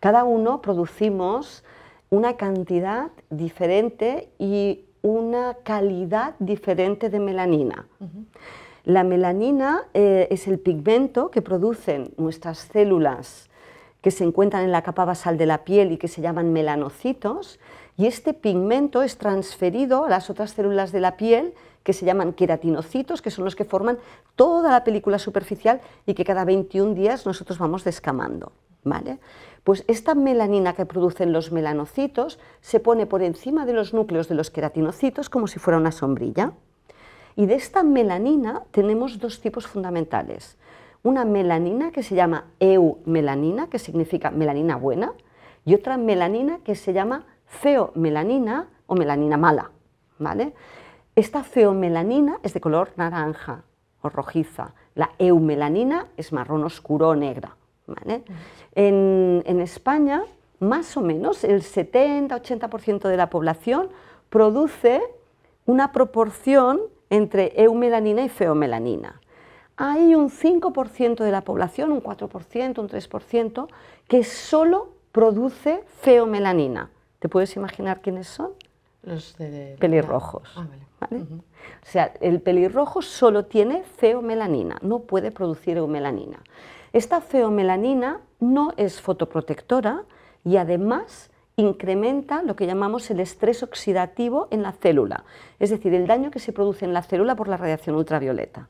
Cada uno producimos una cantidad diferente y una calidad diferente de melanina. La melanina eh, es el pigmento que producen nuestras células que se encuentran en la capa basal de la piel y que se llaman melanocitos, y este pigmento es transferido a las otras células de la piel que se llaman queratinocitos, que son los que forman toda la película superficial y que cada 21 días nosotros vamos descamando. Pues esta melanina que producen los melanocitos se pone por encima de los núcleos de los queratinocitos como si fuera una sombrilla. Y de esta melanina tenemos dos tipos fundamentales. Una melanina que se llama eumelanina, que significa melanina buena, y otra melanina que se llama feomelanina o melanina mala, Esta feomelanina es de color naranja o rojiza, la eumelanina es marrón oscuro o negra, en, España, más o menos el 70-80% de la población produce una proporción entre eumelanina y feomelanina. Hay un 5% de la población, un 4%, un 3%, que solo produce feomelanina. ¿Te puedes imaginar quiénes son? Los de... Pelirrojos. Ah, o sea, el pelirrojo solo tiene feomelanina, no puede producir eumelanina. Esta feomelanina no es fotoprotectora y además incrementa lo que llamamos el estrés oxidativo en la célula, es decir, el daño que se produce en la célula por la radiación ultravioleta.